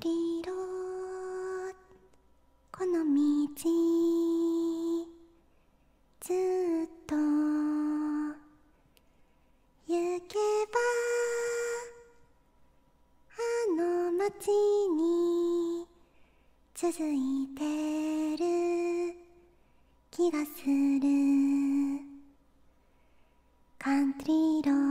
リロこの道ずっと行けばあの街に続いてる気がするカントリーロー